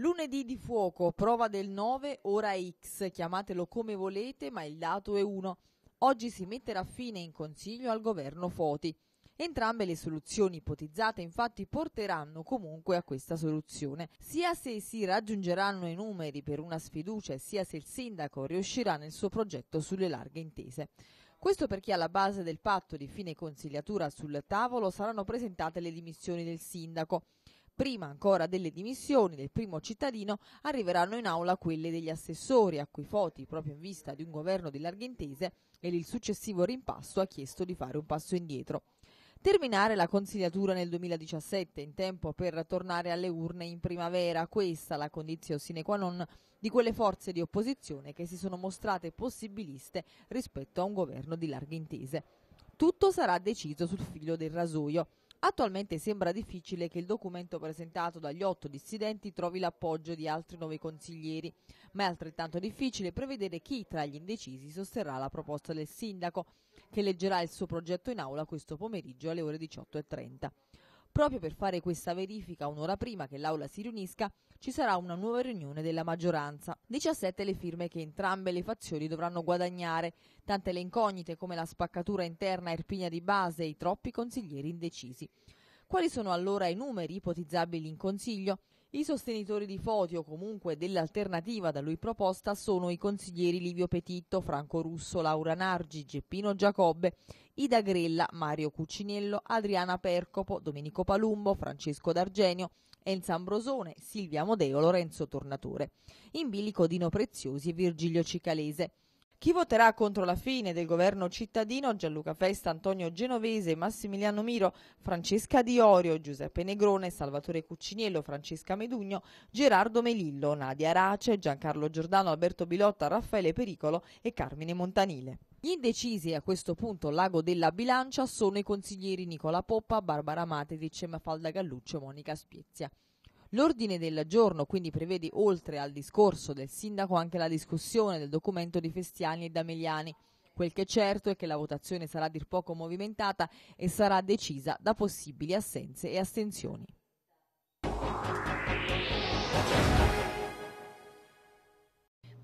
Lunedì di fuoco, prova del 9, ora X, chiamatelo come volete, ma il dato è 1. Oggi si metterà fine in consiglio al governo Foti. Entrambe le soluzioni ipotizzate infatti porteranno comunque a questa soluzione. Sia se si raggiungeranno i numeri per una sfiducia, sia se il sindaco riuscirà nel suo progetto sulle larghe intese. Questo perché alla base del patto di fine consigliatura sul tavolo saranno presentate le dimissioni del sindaco. Prima ancora delle dimissioni del primo cittadino arriveranno in aula quelle degli assessori a cui Foti, proprio in vista di un governo di larghe intese e il successivo rimpasto, ha chiesto di fare un passo indietro. Terminare la consigliatura nel 2017 in tempo per tornare alle urne in primavera, questa la condizione sine qua non di quelle forze di opposizione che si sono mostrate possibiliste rispetto a un governo di larghe intese. Tutto sarà deciso sul filo del rasoio. Attualmente sembra difficile che il documento presentato dagli otto dissidenti trovi l'appoggio di altri nove consiglieri, ma è altrettanto difficile prevedere chi tra gli indecisi sosterrà la proposta del sindaco, che leggerà il suo progetto in aula questo pomeriggio alle ore 18.30. Proprio per fare questa verifica un'ora prima che l'Aula si riunisca ci sarà una nuova riunione della maggioranza. 17 le firme che entrambe le fazioni dovranno guadagnare, tante le incognite come la spaccatura interna erpigna di base e i troppi consiglieri indecisi. Quali sono allora i numeri ipotizzabili in Consiglio? I sostenitori di Foti o comunque dell'alternativa da lui proposta sono i consiglieri Livio Petitto, Franco Russo, Laura Nargi, Geppino Giacobbe, Ida Grella, Mario Cuccinello, Adriana Percopo, Domenico Palumbo, Francesco D'Argenio, Enza Ambrosone, Silvia Modeo, Lorenzo Tornatore. In bilico Dino Preziosi e Virgilio Cicalese. Chi voterà contro la fine del governo cittadino? Gianluca Festa, Antonio Genovese, Massimiliano Miro, Francesca Diorio, Giuseppe Negrone, Salvatore Cucciniello, Francesca Medugno, Gerardo Melillo, Nadia Arace, Giancarlo Giordano, Alberto Bilotta, Raffaele Pericolo e Carmine Montanile. Gli indecisi e a questo punto l'ago della bilancia sono i consiglieri Nicola Poppa, Barbara Matedic, Mafalda Galluccio e Monica Spiezia. L'ordine del giorno quindi prevede oltre al discorso del sindaco anche la discussione del documento di Festiani e Dameliani. Quel che è certo è che la votazione sarà dir poco movimentata e sarà decisa da possibili assenze e astensioni.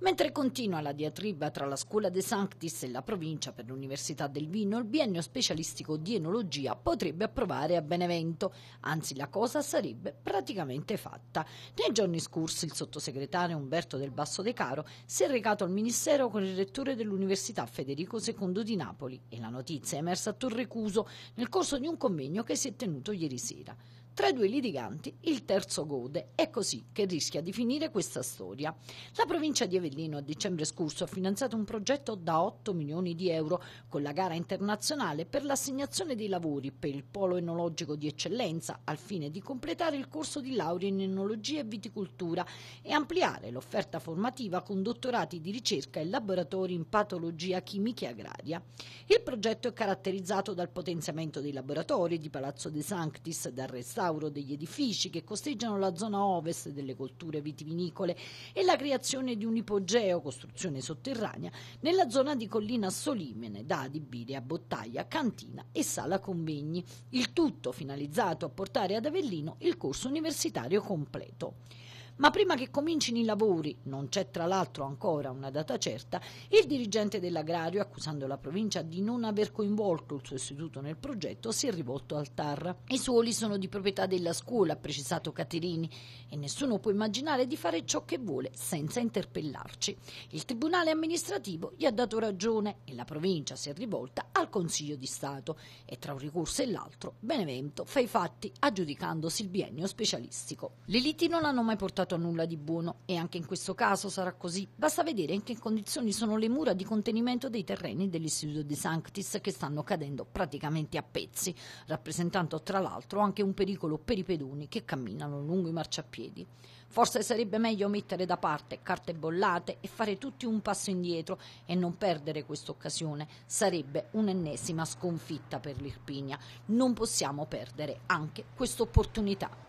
Mentre continua la diatriba tra la Scuola De Sanctis e la provincia per l'Università del Vino, il biennio specialistico di enologia potrebbe approvare a Benevento, anzi la cosa sarebbe praticamente fatta. Nei giorni scorsi il sottosegretario Umberto del Basso De Caro si è recato al Ministero con il rettore dell'Università Federico II di Napoli e la notizia è emersa a Torrecuso nel corso di un convegno che si è tenuto ieri sera. Tra i due litiganti il terzo gode. È così che rischia di finire questa storia. La provincia di Avellino a dicembre scorso ha finanziato un progetto da 8 milioni di euro con la gara internazionale per l'assegnazione dei lavori per il polo enologico di eccellenza al fine di completare il corso di laurea in enologia e viticoltura e ampliare l'offerta formativa con dottorati di ricerca e laboratori in patologia chimica e agraria. Il progetto è caratterizzato dal potenziamento dei laboratori di Palazzo De Sanctis, da Restauro restauro degli edifici che costeggiano la zona ovest delle colture vitivinicole e la creazione di un ipogeo, costruzione sotterranea, nella zona di Collina Solimene, da adibire a bottaglia, cantina e sala convegni, il tutto finalizzato a portare ad Avellino il corso universitario completo ma prima che comincino i lavori, non c'è tra l'altro ancora una data certa, il dirigente dell'agrario, accusando la provincia di non aver coinvolto il suo istituto nel progetto, si è rivolto al TAR. I suoli sono di proprietà della scuola, ha precisato Caterini, e nessuno può immaginare di fare ciò che vuole senza interpellarci. Il Tribunale amministrativo gli ha dato ragione e la provincia si è rivolta al Consiglio di Stato e tra un ricorso e l'altro Benevento fa i fatti aggiudicandosi il biennio specialistico. Le liti non hanno mai portato a nulla di buono e anche in questo caso sarà così. Basta vedere in che condizioni sono le mura di contenimento dei terreni dell'Istituto di Sanctis che stanno cadendo praticamente a pezzi, rappresentando tra l'altro anche un pericolo per i pedoni che camminano lungo i marciapiedi. Forse sarebbe meglio mettere da parte carte bollate e fare tutti un passo indietro e non perdere questa occasione. Sarebbe un'ennesima sconfitta per l'Irpinia. Non possiamo perdere anche questa opportunità.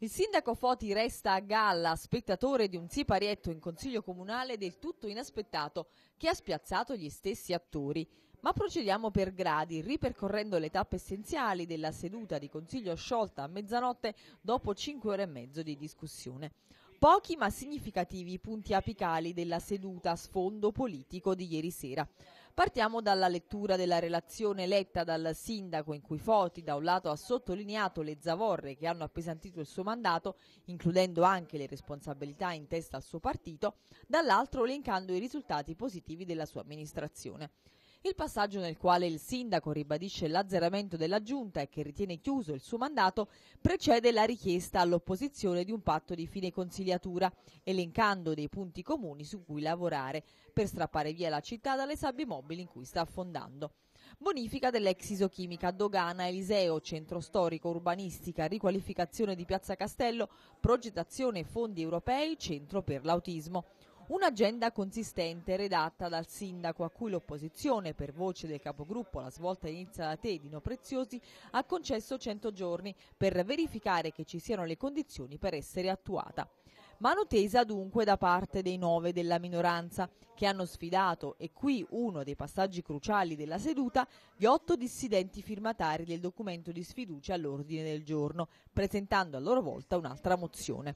Il sindaco Foti resta a galla, spettatore di un siparietto in consiglio comunale del tutto inaspettato che ha spiazzato gli stessi attori. Ma procediamo per gradi, ripercorrendo le tappe essenziali della seduta di Consiglio sciolta a mezzanotte dopo cinque ore e mezzo di discussione. Pochi ma significativi i punti apicali della seduta a sfondo politico di ieri sera. Partiamo dalla lettura della relazione letta dal sindaco in cui Foti da un lato ha sottolineato le zavorre che hanno appesantito il suo mandato, includendo anche le responsabilità in testa al suo partito, dall'altro elencando i risultati positivi della sua amministrazione. Il passaggio nel quale il sindaco ribadisce l'azzeramento della giunta e che ritiene chiuso il suo mandato precede la richiesta all'opposizione di un patto di fine consigliatura, elencando dei punti comuni su cui lavorare per strappare via la città dalle sabbie mobili in cui sta affondando. Bonifica dell'ex isochimica Dogana Eliseo, centro storico, urbanistica, riqualificazione di Piazza Castello, progettazione fondi europei, centro per l'autismo. Un'agenda consistente redatta dal sindaco a cui l'opposizione, per voce del capogruppo La svolta inizia da te di No Preziosi, ha concesso 100 giorni per verificare che ci siano le condizioni per essere attuata. Mano tesa dunque da parte dei nove della minoranza, che hanno sfidato, e qui uno dei passaggi cruciali della seduta, gli otto dissidenti firmatari del documento di sfiducia all'ordine del giorno, presentando a loro volta un'altra mozione.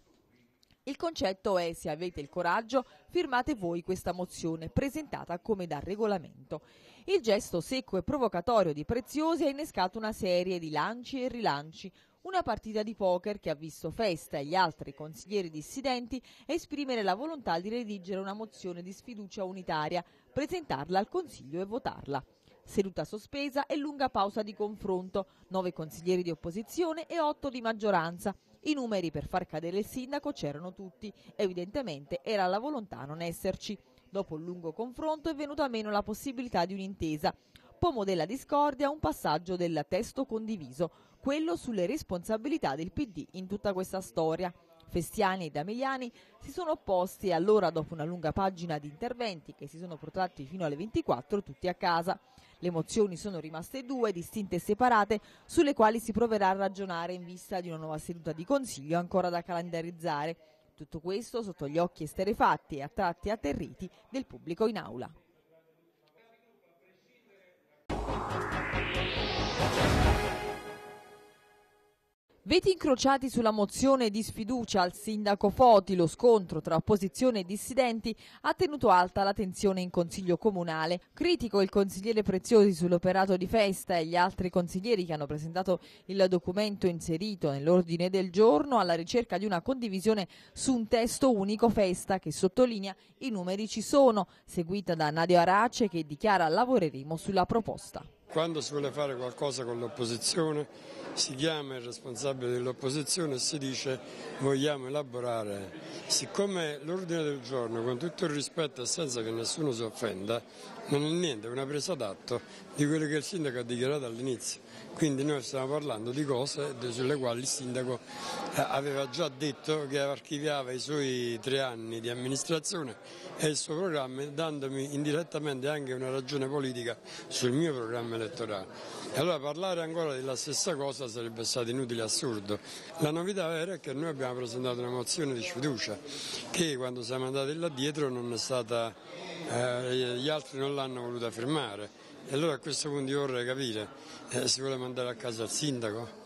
Il concetto è, se avete il coraggio, firmate voi questa mozione, presentata come da regolamento. Il gesto secco e provocatorio di Preziosi ha innescato una serie di lanci e rilanci, una partita di poker che ha visto Festa e gli altri consiglieri dissidenti esprimere la volontà di redigere una mozione di sfiducia unitaria, presentarla al Consiglio e votarla. Seduta sospesa e lunga pausa di confronto, nove consiglieri di opposizione e otto di maggioranza. I numeri per far cadere il sindaco c'erano tutti, evidentemente era la volontà non esserci. Dopo un lungo confronto è venuta meno la possibilità di un'intesa. Pomo della discordia un passaggio del testo condiviso, quello sulle responsabilità del PD in tutta questa storia. Festiani e Damigliani si sono opposti e allora dopo una lunga pagina di interventi che si sono protratti fino alle 24 tutti a casa. Le mozioni sono rimaste due, distinte e separate, sulle quali si proverà a ragionare in vista di una nuova seduta di Consiglio ancora da calendarizzare. Tutto questo sotto gli occhi esterefatti e a tratti atterriti del pubblico in aula. Veti incrociati sulla mozione di sfiducia al sindaco Foti, lo scontro tra opposizione e dissidenti ha tenuto alta la tensione in consiglio comunale. Critico il consigliere Preziosi sull'operato di festa e gli altri consiglieri che hanno presentato il documento inserito nell'ordine del giorno alla ricerca di una condivisione su un testo unico festa che sottolinea i numeri ci sono, seguita da Nadio Arace che dichiara lavoreremo sulla proposta. Quando si vuole fare qualcosa con l'opposizione si chiama il responsabile dell'opposizione e si dice vogliamo elaborare. Siccome l'ordine del giorno, con tutto il rispetto e senza che nessuno si offenda, non è niente, è una presa d'atto di quello che il sindaco ha dichiarato all'inizio. Quindi noi stiamo parlando di cose sulle quali il sindaco eh, aveva già detto che archiviava i suoi tre anni di amministrazione e il suo programma dandomi indirettamente anche una ragione politica sul mio programma elettorale. E allora parlare ancora della stessa cosa sarebbe stato inutile e assurdo. La novità vera è che noi abbiamo presentato una mozione di sfiducia che quando siamo andati là dietro non è stata, eh, gli altri non l'hanno voluta firmare. E allora a questo punto io vorrei capire, eh, si vuole mandare a casa il sindaco?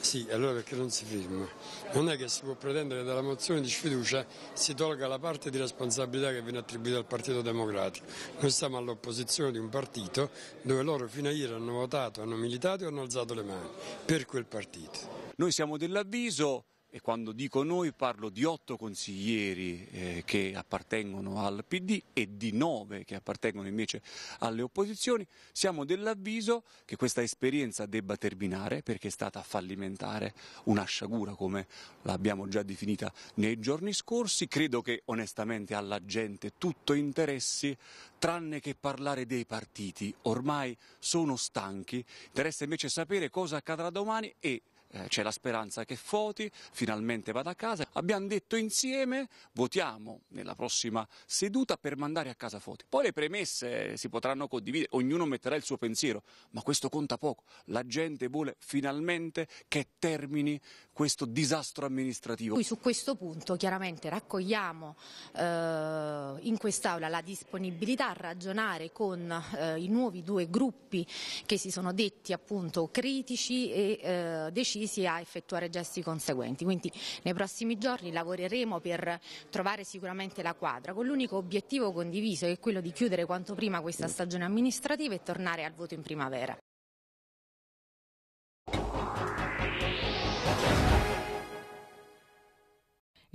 Sì, allora perché non si firma? Non è che si può pretendere dalla mozione di sfiducia si tolga la parte di responsabilità che viene attribuita al Partito Democratico. Noi siamo all'opposizione di un partito dove loro fino a ieri hanno votato, hanno militato e hanno alzato le mani per quel partito. Noi siamo dell'avviso e quando dico noi parlo di otto consiglieri eh, che appartengono al PD e di nove che appartengono invece alle opposizioni, siamo dell'avviso che questa esperienza debba terminare perché è stata fallimentare, una sciagura come l'abbiamo già definita nei giorni scorsi, credo che onestamente alla gente tutto interessi tranne che parlare dei partiti, ormai sono stanchi, interessa invece sapere cosa accadrà domani e eh, c'è la speranza che Foti finalmente vada a casa. Abbiamo detto insieme, votiamo nella prossima seduta per mandare a casa Foti. Poi le premesse eh, si potranno condividere, ognuno metterà il suo pensiero, ma questo conta poco. La gente vuole finalmente che termini questo disastro amministrativo. Su questo punto chiaramente raccogliamo eh, in quest'Aula la disponibilità a ragionare con eh, i nuovi due gruppi che si sono detti appunto critici e eh, decisi crisi a effettuare gesti conseguenti. Quindi nei prossimi giorni lavoreremo per trovare sicuramente la quadra, con l'unico obiettivo condiviso che è quello di chiudere quanto prima questa stagione amministrativa e tornare al voto in primavera.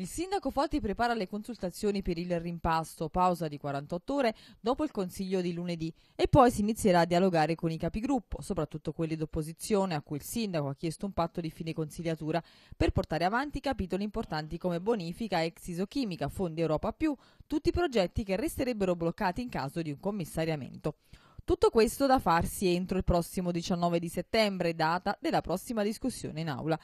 Il sindaco Foti prepara le consultazioni per il rimpasto, pausa di 48 ore dopo il consiglio di lunedì e poi si inizierà a dialogare con i capigruppo, soprattutto quelli d'opposizione a cui il sindaco ha chiesto un patto di fine consigliatura per portare avanti capitoli importanti come bonifica, ex isochimica, fondi Europa più, tutti i progetti che resterebbero bloccati in caso di un commissariamento. Tutto questo da farsi entro il prossimo 19 di settembre, data della prossima discussione in aula.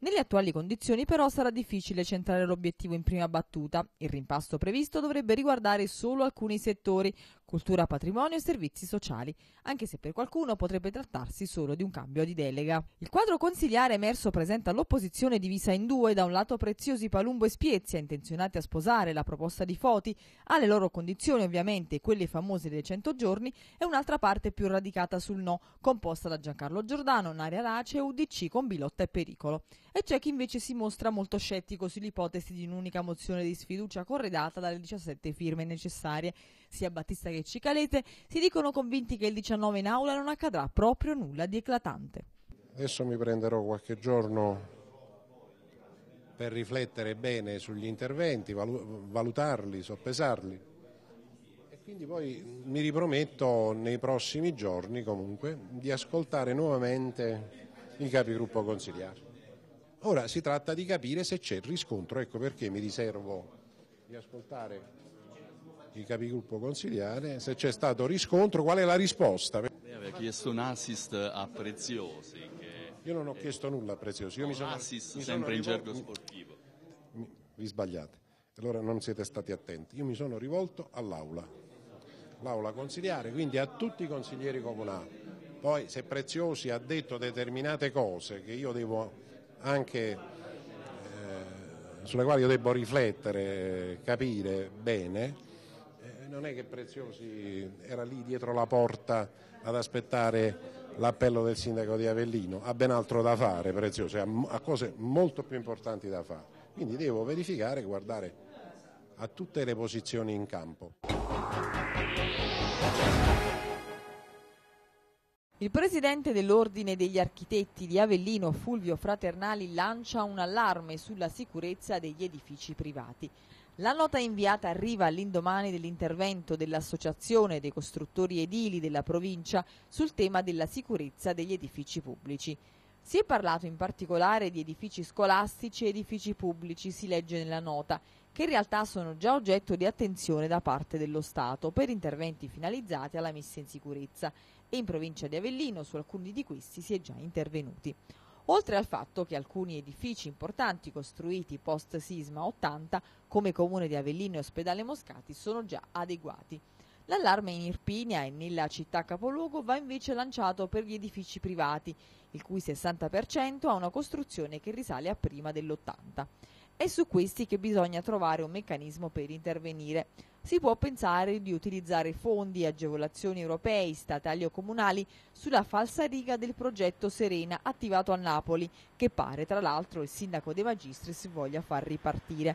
Nelle attuali condizioni però sarà difficile centrare l'obiettivo in prima battuta. Il rimpasto previsto dovrebbe riguardare solo alcuni settori, cultura, patrimonio e servizi sociali, anche se per qualcuno potrebbe trattarsi solo di un cambio di delega. Il quadro consiliare emerso presenta l'opposizione divisa in due, da un lato preziosi Palumbo e Spiezia, intenzionati a sposare la proposta di Foti, alle loro condizioni ovviamente, quelle famose dei 100 giorni, e un'altra parte più radicata sul no, composta da Giancarlo Giordano, Naria Race e UDC con Bilotta e Pericolo. E c'è chi invece si mostra molto scettico sull'ipotesi di un'unica mozione di sfiducia corredata dalle 17 firme necessarie sia Battista che Cicalete si dicono convinti che il 19 in aula non accadrà proprio nulla di eclatante. Adesso mi prenderò qualche giorno per riflettere bene sugli interventi, valutarli, soppesarli e quindi poi mi riprometto nei prossimi giorni comunque di ascoltare nuovamente i capigruppo consigliari. Ora si tratta di capire se c'è riscontro, ecco perché mi riservo di ascoltare i capigruppo consigliare se c'è stato riscontro, qual è la risposta. Lei aveva chiesto un assist a Preziosi. Io non ho chiesto nulla a Preziosi. Io no, mi sono, assist mi sempre in gergo sportivo. Mi, vi sbagliate, allora non siete stati attenti. Io mi sono rivolto all'Aula, l'Aula consigliare, quindi a tutti i consiglieri comunali. Poi se Preziosi ha detto determinate cose che io devo anche eh, sulle quali io devo riflettere, capire bene, non è che Preziosi era lì dietro la porta ad aspettare l'appello del sindaco di Avellino, ha ben altro da fare Preziosi, ha, cose molto più importanti da fare. Quindi devo verificare e guardare a tutte le posizioni in campo. Il presidente dell'Ordine degli Architetti di Avellino, Fulvio Fraternali, lancia un allarme sulla sicurezza degli edifici privati. La nota inviata arriva all'indomani dell'intervento dell'Associazione dei costruttori edili della provincia sul tema della sicurezza degli edifici pubblici. Si è parlato in particolare di edifici scolastici e edifici pubblici, si legge nella nota, che in realtà sono già oggetto di attenzione da parte dello Stato per interventi finalizzati alla messa in sicurezza e in provincia di Avellino su alcuni di questi si è già intervenuti oltre al fatto che alcuni edifici importanti costruiti post sisma 80, come Comune di Avellino e Ospedale Moscati, sono già adeguati. L'allarme in Irpinia e nella città capoluogo va invece lanciato per gli edifici privati, il cui 60% ha una costruzione che risale a prima dell'80 è su questi che bisogna trovare un meccanismo per intervenire. Si può pensare di utilizzare fondi, agevolazioni europei, statali o comunali sulla falsariga del progetto Serena attivato a Napoli, che pare tra l'altro il sindaco De Magistris voglia far ripartire.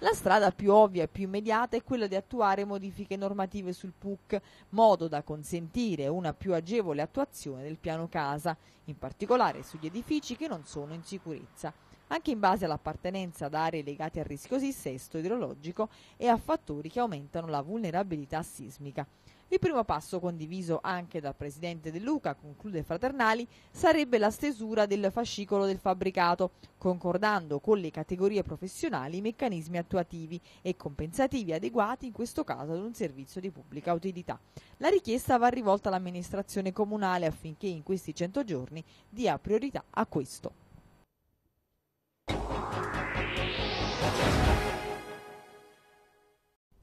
La strada più ovvia e più immediata è quella di attuare modifiche normative sul PUC, modo da consentire una più agevole attuazione del piano casa, in particolare sugli edifici che non sono in sicurezza anche in base all'appartenenza ad aree legate al rischio sissesto idrologico e a fattori che aumentano la vulnerabilità sismica. Il primo passo, condiviso anche dal presidente De Luca, conclude Fraternali, sarebbe la stesura del fascicolo del fabbricato, concordando con le categorie professionali i meccanismi attuativi e compensativi adeguati in questo caso ad un servizio di pubblica utilità. La richiesta va rivolta all'amministrazione comunale affinché in questi 100 giorni dia priorità a questo.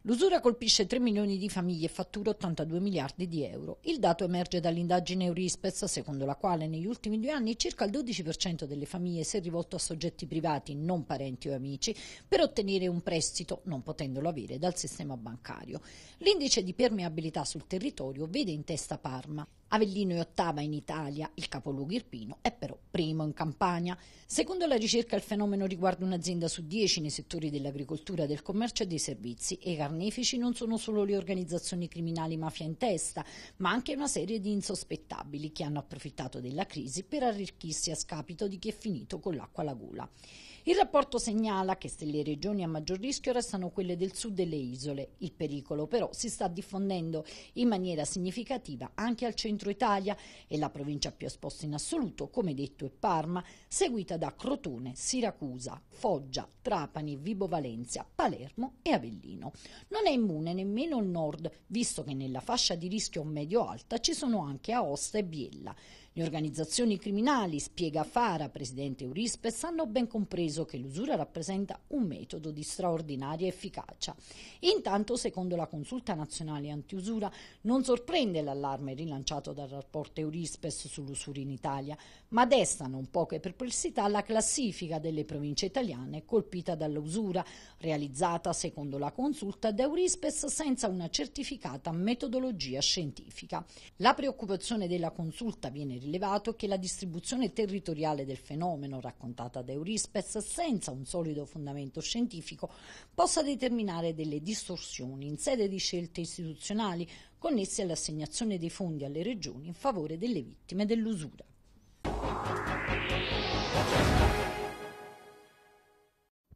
L'usura colpisce 3 milioni di famiglie e fattura 82 miliardi di euro. Il dato emerge dall'indagine Eurispes, secondo la quale negli ultimi due anni circa il 12% delle famiglie si è rivolto a soggetti privati, non parenti o amici, per ottenere un prestito, non potendolo avere dal sistema bancario. L'indice di permeabilità sul territorio vede in testa Parma. Avellino è ottava in Italia, il capoluogo irpino è però primo in Campania. Secondo la ricerca il fenomeno riguarda un'azienda su dieci nei settori dell'agricoltura, del commercio e dei servizi e i carnefici non sono solo le organizzazioni criminali mafia in testa, ma anche una serie di insospettabili che hanno approfittato della crisi per arricchirsi a scapito di chi è finito con l'acqua alla gola. Il rapporto segnala che se le regioni a maggior rischio restano quelle del sud delle isole, il pericolo però si sta diffondendo in maniera significativa anche al centro Italia e la provincia più esposta in assoluto, come detto, è Parma, seguita da Crotone, Siracusa, Foggia, Trapani, Vibo Valencia, Palermo e Avellino. Non è immune nemmeno il nord, visto che nella fascia di rischio medio-alta ci sono anche Aosta e Biella. Le organizzazioni criminali, spiega Fara, presidente Eurispes, hanno ben compreso che l'usura rappresenta un metodo di straordinaria efficacia. Intanto, secondo la consulta nazionale antiusura, non sorprende l'allarme rilanciato dal rapporto Eurispes sull'usura in Italia, ma desta non poche perplessità la classifica delle province italiane colpita dall'usura, realizzata secondo la consulta da Eurispes senza una certificata metodologia scientifica. La preoccupazione della consulta viene rilevato che la distribuzione territoriale del fenomeno raccontata da Eurispes senza un solido fondamento scientifico possa determinare delle distorsioni in sede di scelte istituzionali connesse all'assegnazione dei fondi alle regioni in favore delle vittime dell'usura.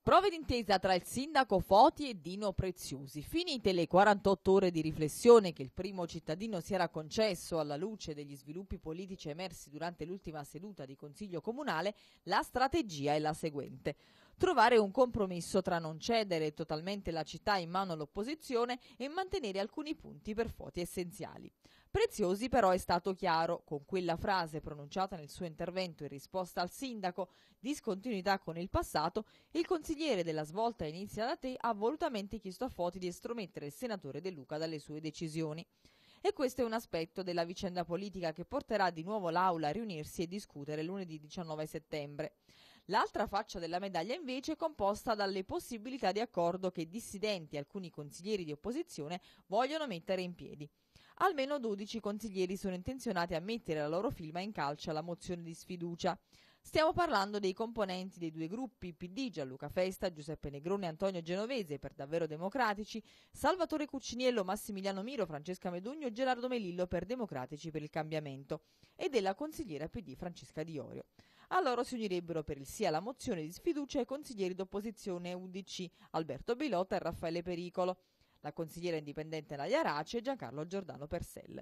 Prove d'intesa tra il sindaco Foti e Dino Preziosi. Finite le 48 ore di riflessione che il primo cittadino si era concesso alla luce degli sviluppi politici emersi durante l'ultima seduta di Consiglio Comunale, la strategia è la seguente trovare un compromesso tra non cedere totalmente la città in mano all'opposizione e mantenere alcuni punti per foti essenziali. Preziosi però è stato chiaro, con quella frase pronunciata nel suo intervento in risposta al sindaco, discontinuità con il passato, il consigliere della svolta inizia da te ha volutamente chiesto a Foti di estromettere il senatore De Luca dalle sue decisioni. E questo è un aspetto della vicenda politica che porterà di nuovo l'Aula a riunirsi e discutere lunedì 19 settembre. L'altra faccia della medaglia invece è composta dalle possibilità di accordo che dissidenti e alcuni consiglieri di opposizione vogliono mettere in piedi. Almeno 12 consiglieri sono intenzionati a mettere la loro firma in calcio alla mozione di sfiducia. Stiamo parlando dei componenti dei due gruppi PD, Gianluca Festa, Giuseppe Negrone e Antonio Genovese, per davvero democratici, Salvatore Cucciniello, Massimiliano Miro, Francesca Medugno e Gerardo Melillo per Democratici per il Cambiamento e della consigliera PD Francesca Diorio. A loro si unirebbero per il sì alla mozione di sfiducia i consiglieri d'opposizione UDC Alberto Bilota e Raffaele Pericolo, la consigliera indipendente Nadia Raci e Giancarlo Giordano Persel.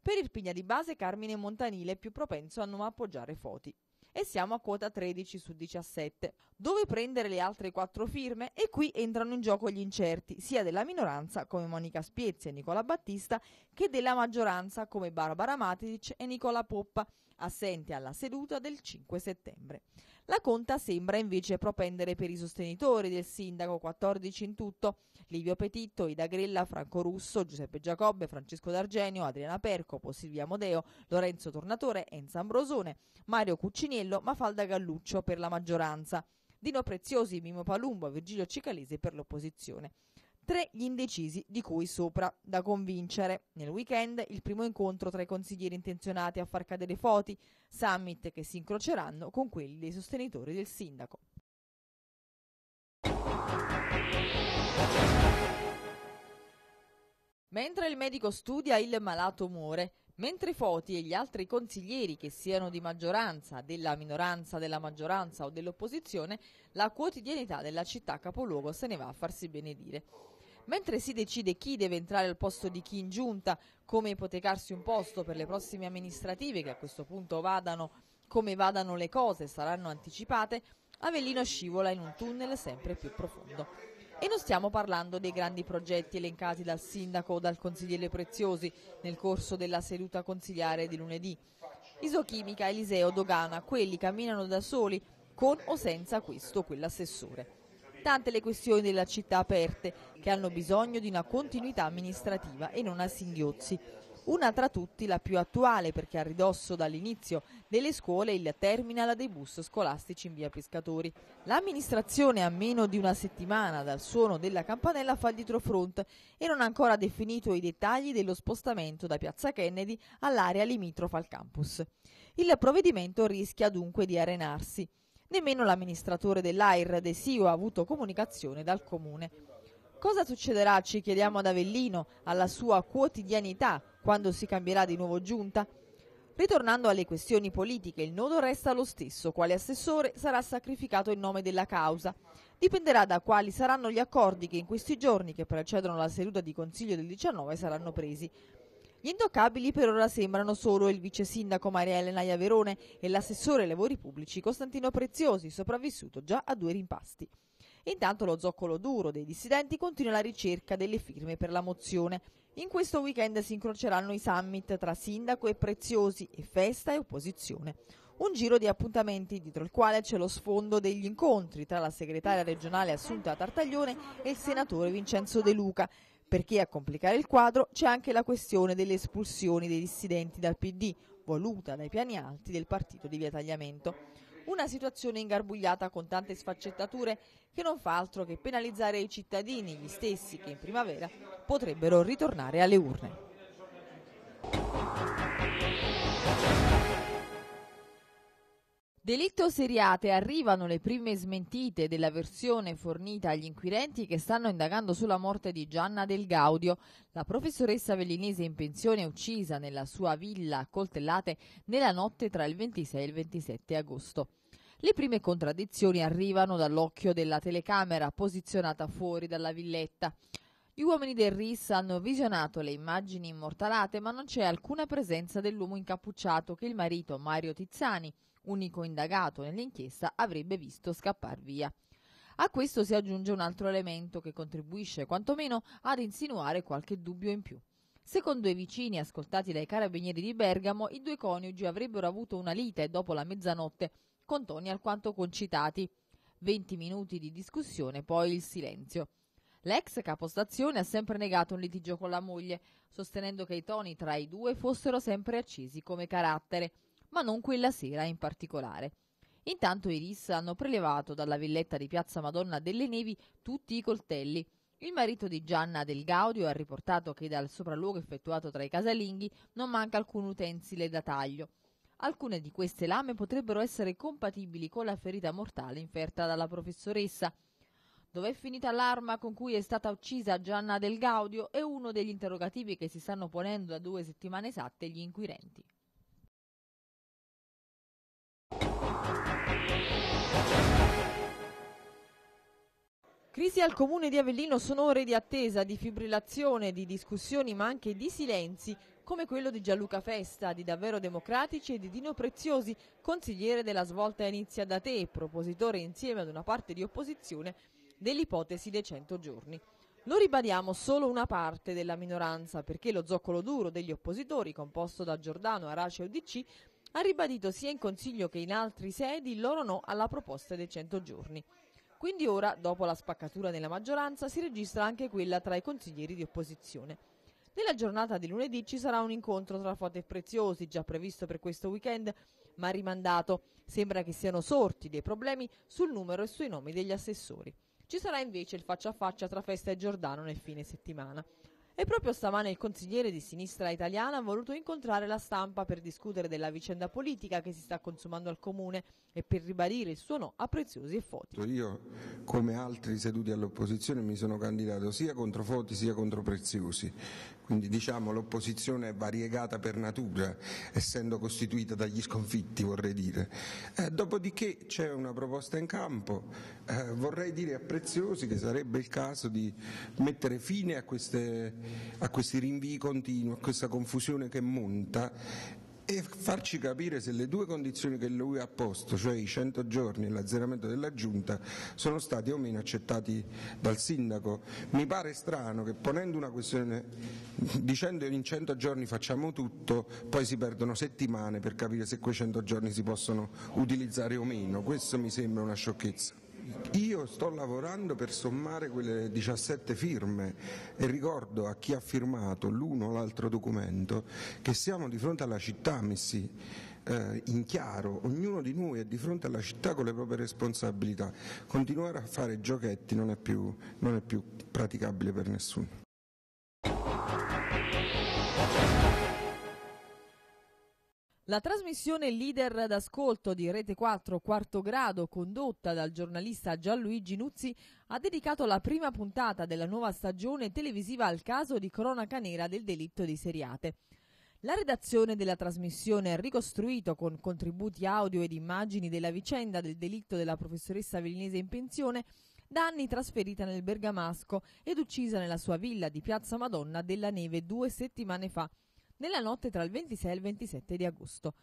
Per il Pigna di base Carmine Montanile è più propenso a non appoggiare Foti e siamo a quota 13 su 17. Dove prendere le altre quattro firme? E qui entrano in gioco gli incerti, sia della minoranza come Monica Spiezia e Nicola Battista, che della maggioranza come Barbara Matic e Nicola Poppa, assente alla seduta del 5 settembre. La conta sembra invece propendere per i sostenitori del sindaco, 14 in tutto, Livio Petitto, Ida Grella, Franco Russo, Giuseppe Giacobbe, Francesco D'Argenio, Adriana Percopo, Silvia Modeo, Lorenzo Tornatore, Enza Ambrosone, Mario Cucciniello, Mafalda Galluccio per la maggioranza, Dino Preziosi, Mimo Palumbo, Virgilio Cicalese per l'opposizione tre gli indecisi di cui sopra da convincere. Nel weekend il primo incontro tra i consiglieri intenzionati a far cadere Foti, summit che si incroceranno con quelli dei sostenitori del sindaco. Mentre il medico studia, il malato muore. Mentre Foti e gli altri consiglieri, che siano di maggioranza, della minoranza, della maggioranza o dell'opposizione, la quotidianità della città capoluogo se ne va a farsi benedire. Mentre si decide chi deve entrare al posto di chi in giunta, come ipotecarsi un posto per le prossime amministrative che a questo punto vadano come vadano le cose saranno anticipate, Avellino scivola in un tunnel sempre più profondo. E non stiamo parlando dei grandi progetti elencati dal sindaco o dal consigliere Preziosi nel corso della seduta consigliare di lunedì. Isochimica, Eliseo, Dogana, quelli camminano da soli con o senza questo o quell'assessore tante le questioni della città aperte che hanno bisogno di una continuità amministrativa e non a singhiozzi. Una tra tutti la più attuale perché a ridosso dall'inizio delle scuole il terminal dei bus scolastici in via Pescatori. L'amministrazione a meno di una settimana dal suono della campanella fa il dietrofront e non ha ancora definito i dettagli dello spostamento da piazza Kennedy all'area limitrofa al campus. Il provvedimento rischia dunque di arenarsi. Nemmeno l'amministratore dell'AIR De Sio ha avuto comunicazione dal comune. Cosa succederà, ci chiediamo ad Avellino, alla sua quotidianità, quando si cambierà di nuovo giunta? Ritornando alle questioni politiche, il nodo resta lo stesso. Quale assessore sarà sacrificato in nome della causa? Dipenderà da quali saranno gli accordi che in questi giorni che precedono la seduta di Consiglio del 19 saranno presi. Gli intoccabili per ora sembrano solo il vice sindaco Maria Elena Iaverone e l'assessore ai lavori pubblici Costantino Preziosi, sopravvissuto già a due rimpasti. Intanto lo zoccolo duro dei dissidenti continua la ricerca delle firme per la mozione. In questo weekend si incroceranno i summit tra sindaco e preziosi e festa e opposizione. Un giro di appuntamenti dietro il quale c'è lo sfondo degli incontri tra la segretaria regionale Assunta Tartaglione e il senatore Vincenzo De Luca. Perché a complicare il quadro c'è anche la questione delle espulsioni dei dissidenti dal PD, voluta dai piani alti del partito di Via Tagliamento. Una situazione ingarbugliata con tante sfaccettature che non fa altro che penalizzare i cittadini, gli stessi che in primavera potrebbero ritornare alle urne. Delitto seriate arrivano le prime smentite della versione fornita agli inquirenti che stanno indagando sulla morte di Gianna Del Gaudio, la professoressa vellinese in pensione uccisa nella sua villa a Coltellate nella notte tra il 26 e il 27 agosto. Le prime contraddizioni arrivano dall'occhio della telecamera posizionata fuori dalla villetta. Gli uomini del RIS hanno visionato le immagini immortalate, ma non c'è alcuna presenza dell'uomo incappucciato che il marito Mario Tizzani, unico indagato nell'inchiesta, avrebbe visto scappar via. A questo si aggiunge un altro elemento che contribuisce quantomeno ad insinuare qualche dubbio in più. Secondo i vicini ascoltati dai carabinieri di Bergamo, i due coniugi avrebbero avuto una lite dopo la mezzanotte, con toni alquanto concitati. Venti minuti di discussione, poi il silenzio. L'ex capostazione ha sempre negato un litigio con la moglie, sostenendo che i toni tra i due fossero sempre accesi come carattere, ma non quella sera in particolare. Intanto i RIS hanno prelevato dalla villetta di Piazza Madonna delle Nevi tutti i coltelli. Il marito di Gianna Del Gaudio ha riportato che dal sopralluogo effettuato tra i casalinghi non manca alcun utensile da taglio. Alcune di queste lame potrebbero essere compatibili con la ferita mortale inferta dalla professoressa, Dov'è finita l'arma con cui è stata uccisa Gianna Del Gaudio è uno degli interrogativi che si stanno ponendo da due settimane esatte gli inquirenti. Crisi al comune di Avellino sono ore di attesa, di fibrillazione, di discussioni ma anche di silenzi come quello di Gianluca Festa, di Davvero Democratici e di Dino Preziosi, consigliere della svolta inizia da te, propositore insieme ad una parte di opposizione dell'ipotesi dei 100 giorni. Lo ribadiamo solo una parte della minoranza perché lo zoccolo duro degli oppositori, composto da Giordano, Arace e UDC, ha ribadito sia in Consiglio che in altri sedi il loro no alla proposta dei 100 giorni. Quindi ora, dopo la spaccatura nella maggioranza, si registra anche quella tra i consiglieri di opposizione. Nella giornata di lunedì ci sarà un incontro tra Fote e Preziosi, già previsto per questo weekend, ma rimandato. Sembra che siano sorti dei problemi sul numero e sui nomi degli assessori. Ci sarà invece il faccia a faccia tra Festa e Giordano nel fine settimana. E proprio stamane il consigliere di sinistra italiana ha voluto incontrare la stampa per discutere della vicenda politica che si sta consumando al comune e per ribadire il suo no a Preziosi e Foti. Io, come altri seduti all'opposizione, mi sono candidato sia contro Foti sia contro Preziosi, quindi diciamo l'opposizione è variegata per natura, essendo costituita dagli sconfitti vorrei dire. Eh, dopodiché c'è una proposta in campo, eh, vorrei dire a Preziosi che sarebbe il caso di mettere fine a, queste, a questi rinvii continui, a questa confusione che monta e farci capire se le due condizioni che lui ha posto, cioè i 100 giorni e l'azzeramento della giunta, sono stati o meno accettati dal sindaco. Mi pare strano che ponendo una questione, dicendo in 100 giorni facciamo tutto, poi si perdono settimane per capire se quei 100 giorni si possono utilizzare o meno. Questo mi sembra una sciocchezza. Io sto lavorando per sommare quelle 17 firme e ricordo a chi ha firmato l'uno o l'altro documento che siamo di fronte alla città messi eh, in chiaro, ognuno di noi è di fronte alla città con le proprie responsabilità, continuare a fare giochetti non è più, non è più praticabile per nessuno. La trasmissione leader d'ascolto di Rete 4 Quarto Grado, condotta dal giornalista Gianluigi Nuzzi, ha dedicato la prima puntata della nuova stagione televisiva al caso di cronaca nera del delitto di seriate. La redazione della trasmissione ha ricostruito con contributi audio ed immagini della vicenda del delitto della professoressa Velinese in pensione, da anni trasferita nel Bergamasco ed uccisa nella sua villa di Piazza Madonna della Neve due settimane fa nella notte tra il 26 e il 27 di agosto.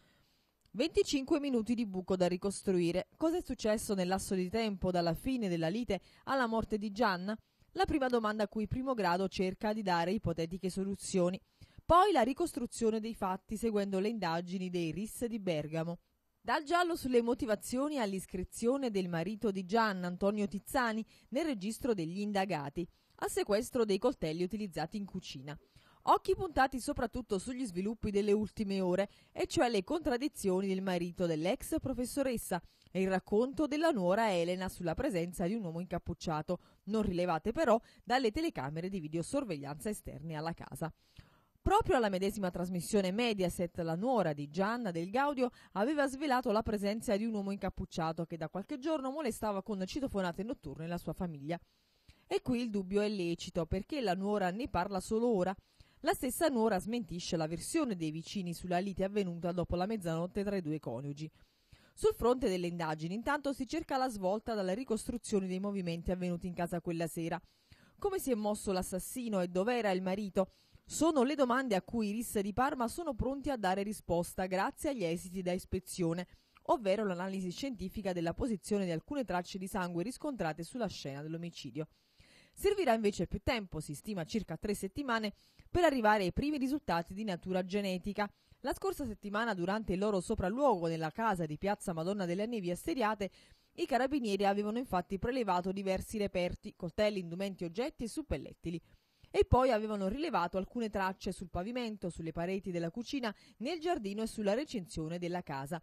25 minuti di buco da ricostruire. Cosa è successo nel lasso di tempo dalla fine della lite alla morte di Gianna? La prima domanda a cui primo grado cerca di dare ipotetiche soluzioni. Poi la ricostruzione dei fatti seguendo le indagini dei RIS di Bergamo. Dal giallo sulle motivazioni all'iscrizione del marito di Gianna, Antonio Tizzani, nel registro degli indagati, al sequestro dei coltelli utilizzati in cucina. Occhi puntati soprattutto sugli sviluppi delle ultime ore, e cioè le contraddizioni del marito dell'ex professoressa e il racconto della nuora Elena sulla presenza di un uomo incappucciato, non rilevate però dalle telecamere di videosorveglianza esterne alla casa. Proprio alla medesima trasmissione Mediaset, la nuora di Gianna del Gaudio aveva svelato la presenza di un uomo incappucciato che da qualche giorno molestava con citofonate notturne la sua famiglia. E qui il dubbio è lecito perché la nuora ne parla solo ora la stessa nuora smentisce la versione dei vicini sulla lite avvenuta dopo la mezzanotte tra i due coniugi. Sul fronte delle indagini intanto si cerca la svolta dalla ricostruzione dei movimenti avvenuti in casa quella sera. Come si è mosso l'assassino e dov'era il marito? Sono le domande a cui i RIS di Parma sono pronti a dare risposta grazie agli esiti da ispezione, ovvero l'analisi scientifica della posizione di alcune tracce di sangue riscontrate sulla scena dell'omicidio. Servirà invece più tempo, si stima circa tre settimane, per arrivare ai primi risultati di natura genetica. La scorsa settimana, durante il loro sopralluogo nella casa di piazza Madonna delle Nevi a Seriate, i carabinieri avevano infatti prelevato diversi reperti, coltelli, indumenti, oggetti e suppellettili. E poi avevano rilevato alcune tracce sul pavimento, sulle pareti della cucina, nel giardino e sulla recinzione della casa.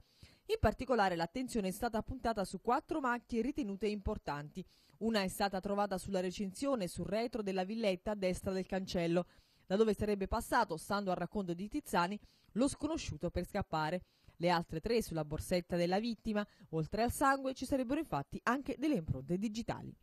In particolare l'attenzione è stata puntata su quattro macchie ritenute importanti. Una è stata trovata sulla recinzione sul retro della villetta a destra del cancello, da dove sarebbe passato, stando al racconto di Tizzani, lo sconosciuto per scappare. Le altre tre sulla borsetta della vittima, oltre al sangue, ci sarebbero infatti anche delle impronte digitali.